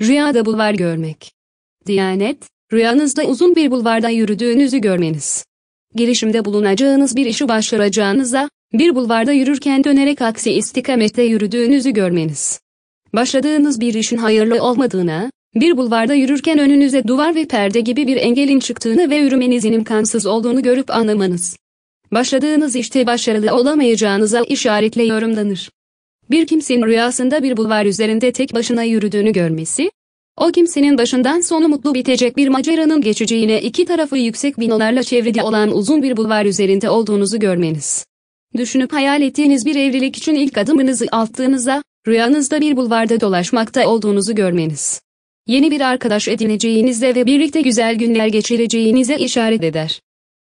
Rüyada bulvar görmek. Diyanet, rüyanızda uzun bir bulvarda yürüdüğünüzü görmeniz. Girişimde bulunacağınız bir işi başaracağınıza, bir bulvarda yürürken dönerek aksi istikamette yürüdüğünüzü görmeniz. Başladığınız bir işin hayırlı olmadığına, bir bulvarda yürürken önünüze duvar ve perde gibi bir engelin çıktığını ve yürümenizin imkansız olduğunu görüp anlamanız. Başladığınız işte başarılı olamayacağınıza işaretle yorumlanır bir kimsenin rüyasında bir bulvar üzerinde tek başına yürüdüğünü görmesi, o kimsenin başından sonu mutlu bitecek bir maceranın geçeceğine iki tarafı yüksek binalarla çevrili olan uzun bir bulvar üzerinde olduğunuzu görmeniz. Düşünüp hayal ettiğiniz bir evlilik için ilk adımınızı attığınızda, rüyanızda bir bulvarda dolaşmakta olduğunuzu görmeniz. Yeni bir arkadaş edineceğinize ve birlikte güzel günler geçireceğinize işaret eder.